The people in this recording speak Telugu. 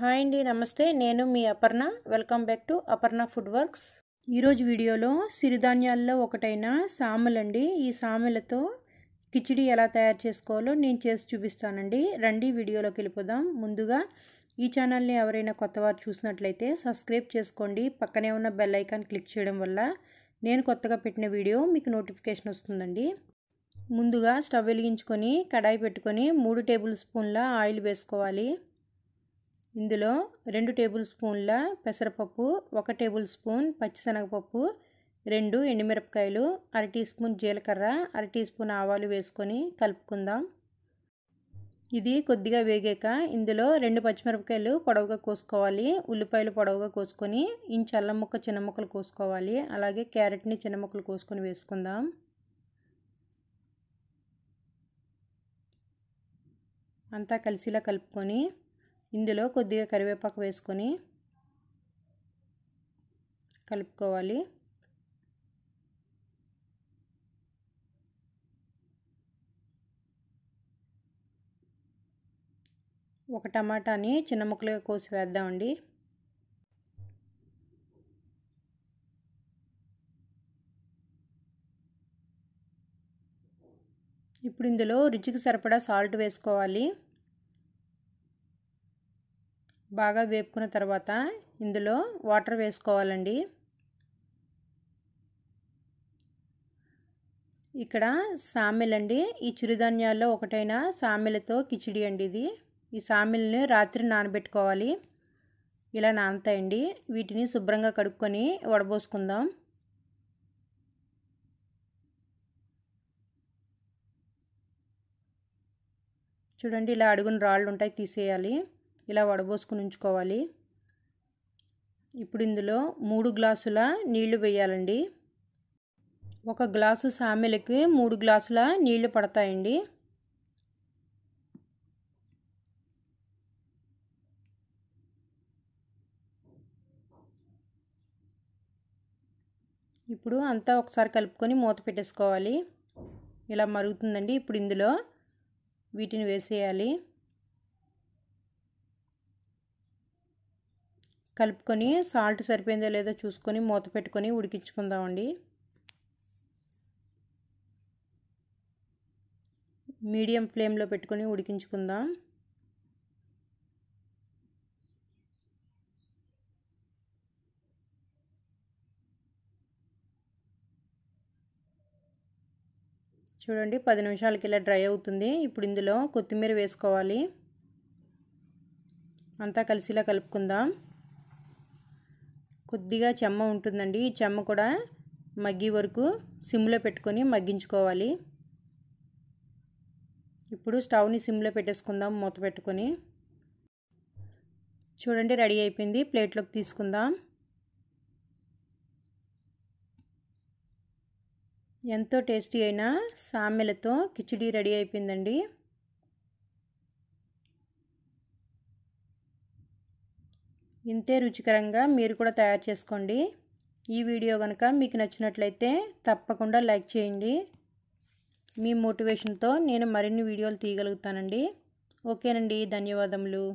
హాయ్ అండి నమస్తే నేను మీ Aparna welcome back to Aparna food works ఈరోజు వీడియోలో సిరిధాన్యాల్లో ఒకటైన సామెలండి ఈ సామెలతో కిచిడి ఎలా తయారు చేసుకోవాలో నేను చేసి చూపిస్తానండి రండి వీడియోలోకి వెళ్ళిపోదాం ముందుగా ఈ ఛానల్ని ఎవరైనా కొత్తవారు చూసినట్లయితే సబ్స్క్రైబ్ చేసుకోండి పక్కనే ఉన్న బెల్ ఐకాన్ క్లిక్ చేయడం వల్ల నేను కొత్తగా పెట్టిన వీడియో మీకు నోటిఫికేషన్ వస్తుందండి ముందుగా స్టవ్ వెలిగించుకొని కడాయి పెట్టుకొని మూడు టేబుల్ స్పూన్ల ఆయిల్ వేసుకోవాలి ఇందులో రెండు టేబుల్ స్పూన్ల పెసరపప్పు ఒక టేబుల్ స్పూన్ పచ్చిశనగపప్పు రెండు ఎండుమిరపకాయలు అర టీ స్పూన్ జీలకర్ర అర టీ స్పూన్ ఆవాలు వేసుకొని కలుపుకుందాం ఇది కొద్దిగా వేగాక ఇందులో రెండు పచ్చిమిరపకాయలు పొడవుగా కోసుకోవాలి ఉల్లిపాయలు పొడవుగా కోసుకొని ఇంచు అల్లం ముక్క చిన్న ముక్కలు కోసుకోవాలి అలాగే క్యారెట్ని చిన్న ముక్కలు కోసుకొని వేసుకుందాం అంతా కలిసిలా కలుపుకొని ఇందులో కొద్దిగా కరివేపాకు వేసుకొని కలుపుకోవాలి ఒక టమాటాని చిన్న ముక్కలుగా కోసి వేద్దామండి ఇప్పుడు ఇందులో రుచికి సరిపడా సాల్ట్ వేసుకోవాలి బాగా వేపుకున్న తర్వాత ఇందులో వాటర్ వేసుకోవాలండి ఇక్కడ సామెలండి ఈ చిరుధాన్యాల్లో ఒకటైన సామెలతో కిచిడి అండి ఇది ఈ సామెలని రాత్రి నానబెట్టుకోవాలి ఇలా నానతాయండి వీటిని శుభ్రంగా కడుక్కొని వడబోసుకుందాం చూడండి ఇలా అడుగున రాళ్ళు ఉంటాయి తీసేయాలి ఇలా వడబోసుకుని ఉంచుకోవాలి ఇప్పుడు ఇందులో మూడు గ్లాసుల నీళ్లు వేయాలండి ఒక గ్లాసు సామెలకి మూడు గ్లాసుల నీళ్లు పడతాయండి ఇప్పుడు అంతా ఒకసారి కలుపుకొని మూత పెట్టేసుకోవాలి ఇలా మరుగుతుందండి ఇప్పుడు ఇందులో వీటిని వేసేయాలి కలుపుకొని సాల్ట్ సరిపోయిందో లేదో చూసుకొని మూత పెట్టుకొని ఉడికించుకుందామండి మీడియం ఫ్లేమ్లో పెట్టుకొని ఉడికించుకుందాం చూడండి పది నిమిషాలకి ఇలా డ్రై అవుతుంది ఇప్పుడు ఇందులో కొత్తిమీర వేసుకోవాలి అంతా కలిసి ఇలా కలుపుకుందాం కొద్దిగా చెమ్మ ఉంటుందండి ఈ చెమ్మ కూడా మగ్గి వరకు సిమ్లో పెట్టుకొని మగ్గించుకోవాలి ఇప్పుడు స్టవ్ని సిమ్లో పెట్టేసుకుందాం మూత పెట్టుకొని చూడండి రెడీ అయిపోయింది ప్లేట్లోకి తీసుకుందాం ఎంతో టేస్టీ అయినా సామెలతో కిచిడి రెడీ అయిపోయిందండి ఇంతే రుచికరంగా మీరు కూడా తయారు చేసుకోండి ఈ వీడియో కనుక మీకు నచ్చినట్లయితే తప్పకుండా లైక్ చేయండి మీ మోటివేషన్తో నేను మరిన్ని వీడియోలు తీయగలుగుతానండి ఓకేనండి ధన్యవాదములు